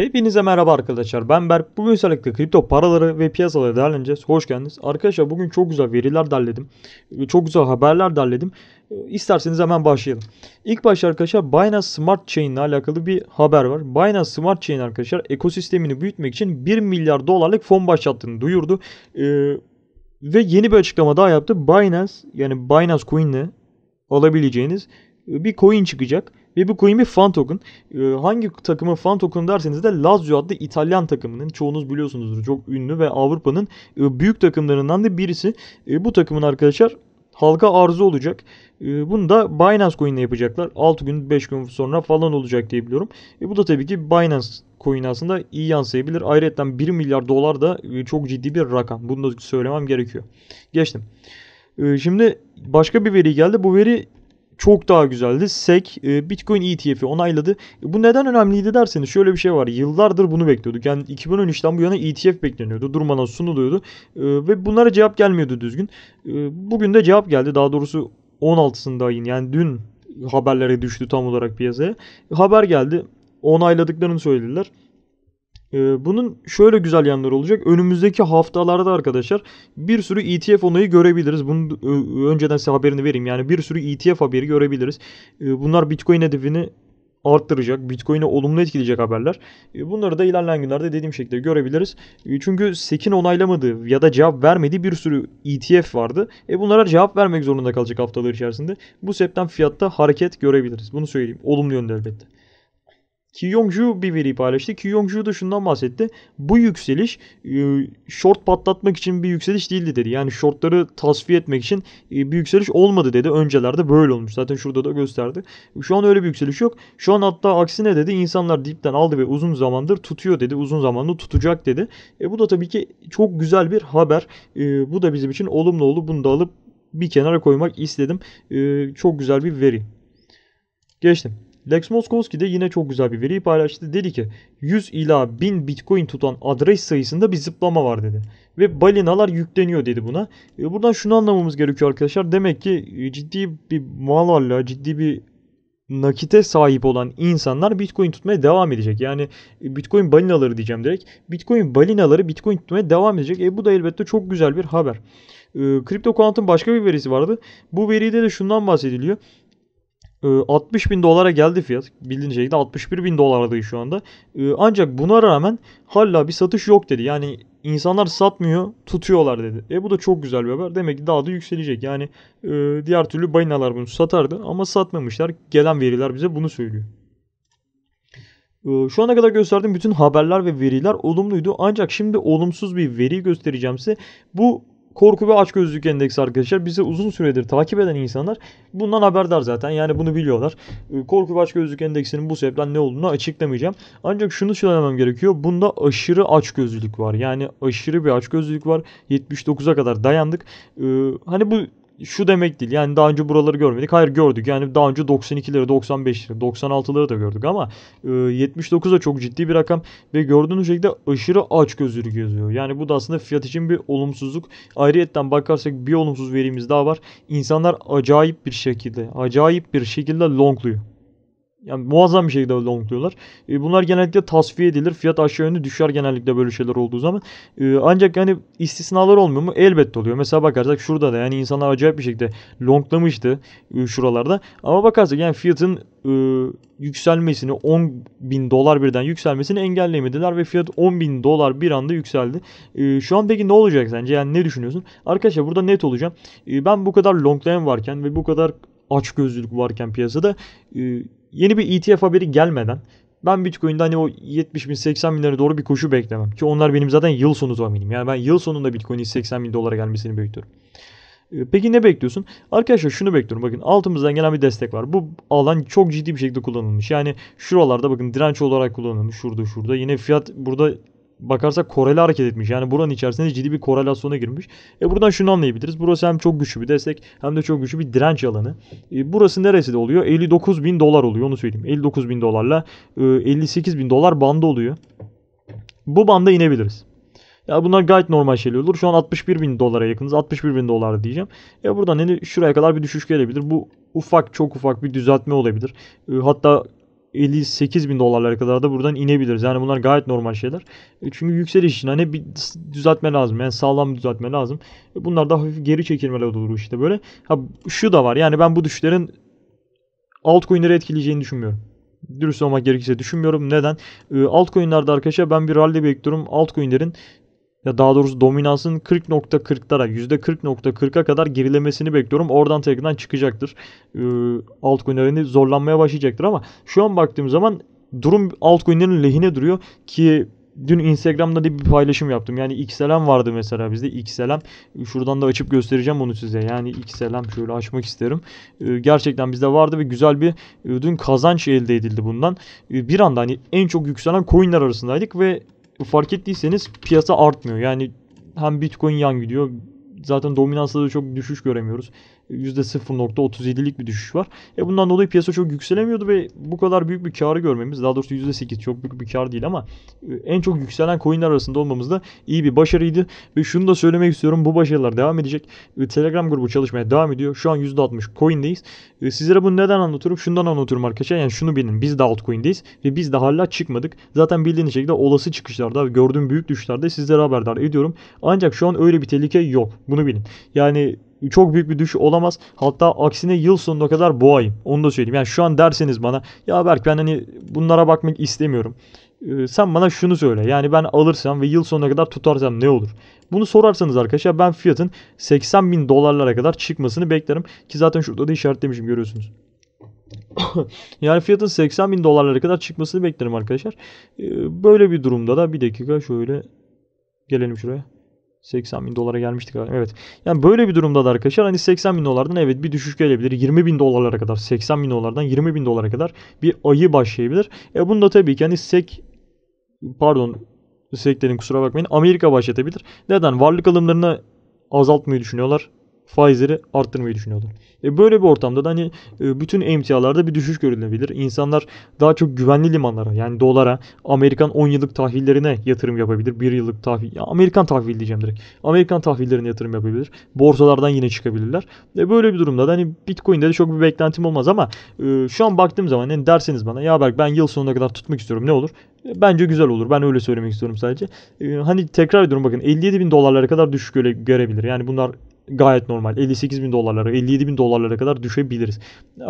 Hepinize merhaba arkadaşlar. Ben Berk. Bugün özellikle kripto paraları ve piyasaları derleneceğiz. Hoş geldiniz. Arkadaşlar bugün çok güzel veriler derledim. Çok güzel haberler derledim. Ee, isterseniz hemen başlayalım. İlk başta arkadaşlar Binance Smart Chain ile alakalı bir haber var. Binance Smart Chain arkadaşlar ekosistemini büyütmek için 1 milyar dolarlık fon başlattığını duyurdu. Ee, ve yeni bir açıklama daha yaptı. Binance yani Binance Coin'le alabileceğiniz bir coin çıkacak. Ve bu coin bir fan token. Ee, hangi takımın fan token derseniz de Lazio adlı İtalyan takımının çoğunuz biliyorsunuzdur. Çok ünlü ve Avrupa'nın e, büyük takımlarından da birisi. E, bu takımın arkadaşlar halka arzu olacak. E, bunu da Binance Coin ile yapacaklar. 6 gün 5 gün sonra falan olacak diye biliyorum. bu da tabii ki Binance Coin aslında iyi yansıyabilir. Ayrıca 1 milyar dolar da çok ciddi bir rakam. Bunu da söylemem gerekiyor. Geçtim. Şimdi başka bir veri geldi. Bu veri çok daha güzeldi. SEC e, Bitcoin ETF'i onayladı. E, bu neden önemliydi derseniz şöyle bir şey var. Yıllardır bunu bekliyorduk. Yani 2013'ten bu yana ETF bekleniyordu. Durmadan sunuluyordu. E, ve bunlara cevap gelmiyordu düzgün. E, bugün de cevap geldi. Daha doğrusu 16'sında yine yani dün haberlere düştü tam olarak piyasaya. Haber geldi. Onayladıklarını söylediler. Ee, bunun şöyle güzel yanları olacak. Önümüzdeki haftalarda arkadaşlar bir sürü ETF onayı görebiliriz. Bunu önceden size haberini vereyim. Yani bir sürü ETF haberi görebiliriz. Ee, bunlar Bitcoin hedefini arttıracak, Bitcoin'e olumlu etkileyecek haberler. Ee, bunları da ilerleyen günlerde dediğim şekilde görebiliriz. Çünkü SEC'in onaylamadığı ya da cevap vermediği bir sürü ETF vardı. E bunlara cevap vermek zorunda kalacak haftalar içerisinde. Bu sebepten fiyatta hareket görebiliriz. Bunu söyleyeyim. Olumlu yönde elbette. Ki Yongju bir veri paylaştı. Ki Yongju da şundan bahsetti. Bu yükseliş e, short patlatmak için bir yükseliş değildi dedi. Yani shortları tasfiye etmek için e, bir yükseliş olmadı dedi. Öncelerde böyle olmuş. Zaten şurada da gösterdi. Şu an öyle bir yükseliş yok. Şu an hatta aksine dedi insanlar dipten aldı ve uzun zamandır tutuyor dedi. Uzun zamandır tutacak dedi. E bu da tabii ki çok güzel bir haber. E, bu da bizim için olumlu oldu. Bunu da alıp bir kenara koymak istedim. E, çok güzel bir veri. Geçtim. Lex Moskowski de yine çok güzel bir veriyi paylaştı. Dedi ki 100 ila 1000 bitcoin tutan adres sayısında bir zıplama var dedi. Ve balinalar yükleniyor dedi buna. E buradan şunu anlamamız gerekiyor arkadaşlar. Demek ki e, ciddi bir mal varlığa, ciddi bir nakite sahip olan insanlar Bitcoin tutmaya devam edecek. Yani e, Bitcoin balinaları diyeceğim direkt. Bitcoin balinaları Bitcoin tutmaya devam edecek. E bu da elbette çok güzel bir haber. E, Kripto Quant'ın başka bir verisi vardı. Bu veride de şundan bahsediliyor. 60 ee, bin dolara geldi fiyat. Bildiğiniz şekilde 61 bin dolardayız şu anda. Ee, ancak buna rağmen hala bir satış yok dedi. Yani insanlar satmıyor tutuyorlar dedi. E bu da çok güzel bir haber. Demek ki daha da yükselecek. Yani e, diğer türlü bayinalar bunu satardı ama satmamışlar. Gelen veriler bize bunu söylüyor. Ee, şu ana kadar gösterdiğim bütün haberler ve veriler olumluydu. Ancak şimdi olumsuz bir veri göstereceğim size. Bu Korku ve açgözlülük endeksi arkadaşlar bizi uzun süredir takip eden insanlar bundan haberdar zaten. Yani bunu biliyorlar. Ee, korku ve açgözlülük endeksinin bu sebepten ne olduğunu açıklamayacağım. Ancak şunu söylemem gerekiyor. Bunda aşırı açgözlülük var. Yani aşırı bir açgözlülük var. 79'a kadar dayandık. Ee, hani bu şu demek değil. Yani daha önce buraları görmedik. Hayır gördük. Yani daha önce 92'leri, 95'leri, 96'ları da gördük ama e, 79 çok ciddi bir rakam ve gördüğünüz şekilde aşırı aç gözlülük yazıyor. Yani bu da aslında fiyat için bir olumsuzluk. Ayrıyetten bakarsak bir olumsuz verimiz daha var. İnsanlar acayip bir şekilde, acayip bir şekilde longluyor yani muazzam bir şekilde longluyorlar. E, bunlar genellikle tasfiye edilir. Fiyat aşağı yönlü düşer genellikle böyle şeyler olduğu zaman. E, ancak yani istisnalar olmuyor mu? Elbette oluyor. Mesela bakarsak şurada da yani insanlar acayip bir şekilde longlamıştı e, şuralarda. Ama bakarsak yani fiyatın e, yükselmesini 10 bin dolar birden yükselmesini engelleyemediler ve fiyat 10 bin dolar bir anda yükseldi. E, şu an peki ne olacak sence? Yani ne düşünüyorsun? Arkadaşlar burada net olacağım. E, ben bu kadar longlayan varken ve bu kadar açgözlülük varken piyasada e, yeni bir ETF haberi gelmeden ben Bitcoin'de hani o 70 bin 80 binlere doğru bir koşu beklemem. Ki onlar benim zaten yıl sonu tahminim. Yani ben yıl sonunda Bitcoin'in 80 bin dolara gelmesini bekliyorum. Ee, peki ne bekliyorsun? Arkadaşlar şunu bekliyorum. Bakın altımızdan gelen bir destek var. Bu alan çok ciddi bir şekilde kullanılmış. Yani şuralarda bakın direnç olarak kullanılmış. Şurada şurada. Yine fiyat burada bakarsak koreli hareket etmiş. Yani buranın içerisinde ciddi bir korelasyona girmiş. E buradan şunu anlayabiliriz. Burası hem çok güçlü bir destek hem de çok güçlü bir direnç alanı. E burası neresi de oluyor? 59 bin dolar oluyor onu söyleyeyim. 59 bin dolarla 58 e, bin dolar bandı oluyor. Bu banda inebiliriz. Ya bunlar gayet normal şeyler olur. Şu an 61 bin dolara yakınız. 61 bin dolar diyeceğim. Ya e, buradan hani şuraya kadar bir düşüş gelebilir. Bu ufak çok ufak bir düzeltme olabilir. E, hatta 58 bin dolarlara kadar da buradan inebiliriz. Yani bunlar gayet normal şeyler. E, çünkü yükseliş için hani bir düzeltme lazım. Yani sağlam bir düzeltme lazım. E, bunlar da hafif geri çekilmeler olur işte böyle. Ha, şu da var yani ben bu düşlerin altcoin'leri etkileyeceğini düşünmüyorum dürüst olmak gerekirse düşünmüyorum. Neden? E, altcoin'lerde arkadaşlar ben bir rally bekliyorum. Altcoin'lerin ya daha doğrusu dominansın 40.40'lara %40.40'a kadar gerilemesini bekliyorum. Oradan tekrardan çıkacaktır. E, ee, altcoin'lerini zorlanmaya başlayacaktır ama şu an baktığım zaman durum altcoin'lerin lehine duruyor ki dün Instagram'da da bir paylaşım yaptım. Yani XLM vardı mesela bizde XLM. Şuradan da açıp göstereceğim onu size. Yani XLM şöyle açmak isterim. Ee, gerçekten bizde vardı ve güzel bir e, dün kazanç elde edildi bundan. Ee, bir anda hani en çok yükselen coinler arasındaydık ve fark ettiyseniz piyasa artmıyor. Yani hem Bitcoin yan gidiyor. Zaten dominansla da çok düşüş göremiyoruz. %0.37'lik bir düşüş var. E bundan dolayı piyasa çok yükselemiyordu ve bu kadar büyük bir karı görmemiz daha doğrusu %8 çok büyük bir kar değil ama e, en çok yükselen coinler arasında olmamız da iyi bir başarıydı. Ve şunu da söylemek istiyorum bu başarılar devam edecek. E, Telegram grubu çalışmaya devam ediyor. Şu an %60 coin'deyiz. E, sizlere bunu neden anlatıyorum? Şundan anlatıyorum arkadaşlar. Yani şunu bilin biz de altcoin'deyiz ve biz de hala çıkmadık. Zaten bildiğiniz şekilde olası çıkışlarda gördüğüm büyük düşüşlerde sizlere haberdar ediyorum. Ancak şu an öyle bir tehlike yok. Bunu bilin. Yani çok büyük bir düşüş olamaz. Hatta aksine yıl sonuna kadar boğayım. Onu da söyleyeyim. Yani şu an derseniz bana ya Berk ben hani bunlara bakmak istemiyorum. Ee, sen bana şunu söyle. Yani ben alırsam ve yıl sonuna kadar tutarsam ne olur? Bunu sorarsanız arkadaşlar ben fiyatın 80 bin dolarlara kadar çıkmasını beklerim. Ki zaten şurada da işaretlemişim görüyorsunuz. yani fiyatın 80 bin dolarlara kadar çıkmasını beklerim arkadaşlar. Ee, böyle bir durumda da bir dakika şöyle gelelim şuraya. 80 bin dolara gelmiştik Evet. Yani böyle bir durumda da arkadaşlar hani 80 bin dolardan evet bir düşüş gelebilir. 20 bin dolarlara kadar 80 bin dolardan 20 bin dolara kadar bir ayı başlayabilir. E bunu da tabii ki hani sek pardon sek dedim kusura bakmayın Amerika başlatabilir. Neden? Varlık alımlarını azaltmayı düşünüyorlar faizleri arttırmayı düşünüyorlar. E böyle bir ortamda da hani e, bütün emtialarda bir düşüş görülebilir. İnsanlar daha çok güvenli limanlara yani dolara, Amerikan 10 yıllık tahvillerine yatırım yapabilir. 1 yıllık tahvil, ya Amerikan tahvil diyeceğim direkt. Amerikan tahvillerine yatırım yapabilir. Borsalardan yine çıkabilirler. E böyle bir durumda da hani Bitcoin'de de çok bir beklentim olmaz ama e, şu an baktığım zaman hani derseniz bana ya Berk ben yıl sonuna kadar tutmak istiyorum ne olur? E, bence güzel olur. Ben öyle söylemek istiyorum sadece. Ee, hani tekrar bir durum bakın 57 bin dolarlara kadar düşük göre, görebilir. Yani bunlar gayet normal. 58 bin dolarlara, 57 bin dolarlara kadar düşebiliriz.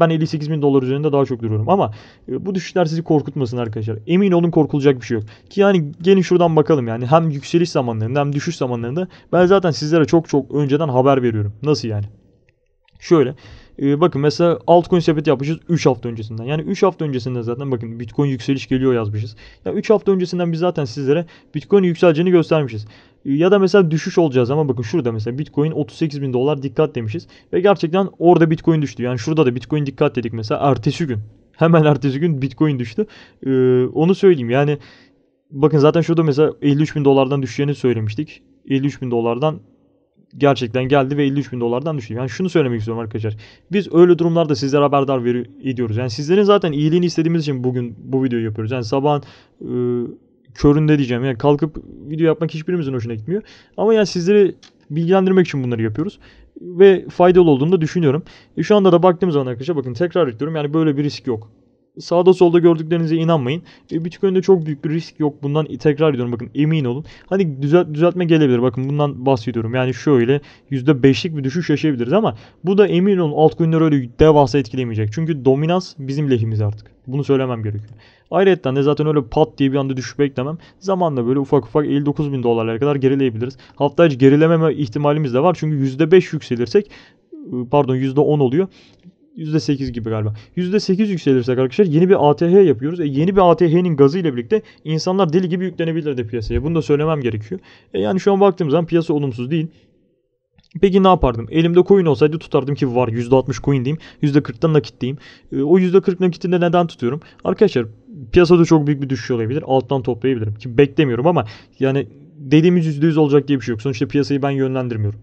Ben 58 bin dolar üzerinde daha çok duruyorum ama e, bu düşüşler sizi korkutmasın arkadaşlar. Emin olun korkulacak bir şey yok. Ki yani gelin şuradan bakalım yani hem yükseliş zamanlarında hem düşüş zamanlarında ben zaten sizlere çok çok önceden haber veriyorum. Nasıl yani? Şöyle ee, bakın mesela altcoin sepeti yapmışız 3 hafta öncesinden. Yani 3 hafta öncesinden zaten bakın Bitcoin yükseliş geliyor yazmışız. Ya yani 3 hafta öncesinden biz zaten sizlere Bitcoin yükseleceğini göstermişiz. Ee, ya da mesela düşüş olacağız ama bakın şurada mesela Bitcoin 38 bin dolar dikkat demişiz. Ve gerçekten orada Bitcoin düştü. Yani şurada da Bitcoin dikkat dedik mesela ertesi gün. Hemen ertesi gün Bitcoin düştü. Ee, onu söyleyeyim yani bakın zaten şurada mesela 53 bin dolardan düşeceğini söylemiştik. 53 bin dolardan gerçekten geldi ve 53 bin dolardan düştü. Yani şunu söylemek istiyorum arkadaşlar. Biz öyle durumlarda sizlere haberdar veri ediyoruz. Yani sizlerin zaten iyiliğini istediğimiz için bugün bu videoyu yapıyoruz. Yani sabahın e, köründe diyeceğim. Yani kalkıp video yapmak hiçbirimizin hoşuna gitmiyor. Ama yani sizleri bilgilendirmek için bunları yapıyoruz. Ve faydalı olduğunu da düşünüyorum. E şu anda da baktığım zaman arkadaşlar bakın tekrar ediyorum. Yani böyle bir risk yok sağda solda gördüklerinize inanmayın. E, Bitcoin'de çok büyük bir risk yok. Bundan tekrar ediyorum bakın emin olun. Hani düzelt, düzeltme gelebilir bakın bundan bahsediyorum. Yani şöyle %5'lik bir düşüş yaşayabiliriz ama bu da emin olun altcoin'ler öyle devasa etkilemeyecek. Çünkü dominans bizim lehimiz artık. Bunu söylemem gerekiyor. Ayrıca de zaten öyle pat diye bir anda düşüp beklemem. Zamanla böyle ufak ufak 59 bin dolarlara kadar gerileyebiliriz. Hatta hiç gerilememe ihtimalimiz de var. Çünkü %5 yükselirsek e, pardon %10 oluyor. %8 gibi galiba. %8 yükselirsek arkadaşlar yeni bir ATH yapıyoruz. E yeni bir ATH'nin gazı ile birlikte insanlar deli gibi yüklenebilirdi piyasaya. Bunu da söylemem gerekiyor. E yani şu an baktığım zaman piyasa olumsuz değil. Peki ne yapardım? Elimde coin olsaydı tutardım ki var %60 coin diyeyim. %40'tan nakit diyeyim. E, o %40 nakiti de neden tutuyorum? Arkadaşlar piyasada çok büyük bir düşüş olabilir. Alttan toplayabilirim. Ki beklemiyorum ama yani dediğimiz %100 olacak diye bir şey yok. Sonuçta piyasayı ben yönlendirmiyorum.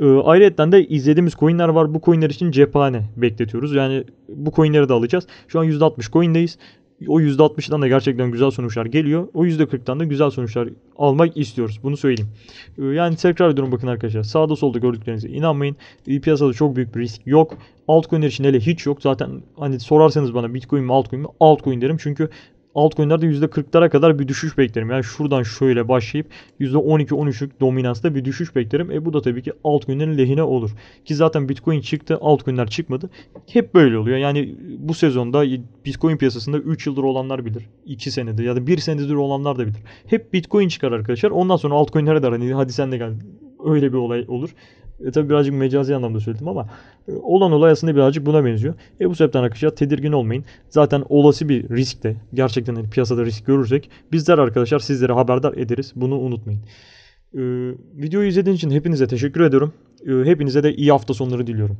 E, ee, ayrıca de izlediğimiz coinler var. Bu coinler için cephane bekletiyoruz. Yani bu coinleri de alacağız. Şu an %60 coindeyiz. O %60'dan da gerçekten güzel sonuçlar geliyor. O %40'tan da güzel sonuçlar almak istiyoruz. Bunu söyleyeyim. E, yani tekrar ediyorum bakın arkadaşlar. Sağda solda gördüklerinize inanmayın. E, piyasada çok büyük bir risk yok altcoin'ler için hele hiç yok. Zaten hani sorarsanız bana Bitcoin mi altcoin mi? Altcoin derim. Çünkü altcoin'lerde %40'lara kadar bir düşüş beklerim. Yani şuradan şöyle başlayıp %12-13'lük dominansta bir düşüş beklerim. E bu da tabii ki altcoin'lerin lehine olur. Ki zaten Bitcoin çıktı, altcoin'ler çıkmadı. Hep böyle oluyor. Yani bu sezonda Bitcoin piyasasında 3 yıldır olanlar bilir. 2 senedir ya da 1 senedir olanlar da bilir. Hep Bitcoin çıkar arkadaşlar. Ondan sonra altcoin'lere de hani hadi sen de gel öyle bir olay olur. E tabi birazcık mecazi anlamda söyledim ama e, olan olay aslında birazcık buna benziyor. E bu sebepten arkadaşlar tedirgin olmayın. Zaten olası bir riskte gerçekten hani piyasada risk görürsek bizler arkadaşlar sizlere haberdar ederiz. Bunu unutmayın. E, videoyu izlediğiniz için hepinize teşekkür ediyorum. E, hepinize de iyi hafta sonları diliyorum.